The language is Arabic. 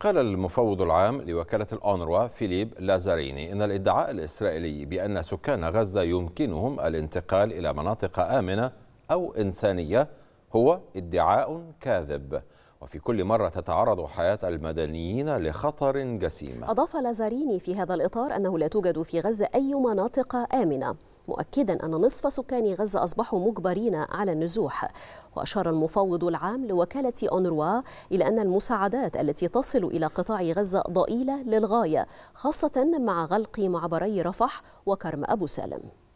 قال المفوض العام لوكالة الأونروا فيليب لازاريني إن الادعاء الإسرائيلي بأن سكان غزة يمكنهم الانتقال إلى مناطق آمنة أو إنسانية هو ادعاء كاذب وفي كل مرة تتعرض حياة المدنيين لخطر جسيم أضاف لازاريني في هذا الإطار أنه لا توجد في غزة أي مناطق آمنة مؤكدا أن نصف سكان غزة أصبحوا مجبرين على النزوح وأشار المفوض العام لوكالة أونروا إلى أن المساعدات التي تصل إلى قطاع غزة ضئيلة للغاية خاصة مع غلق معبري رفح وكرم أبو سالم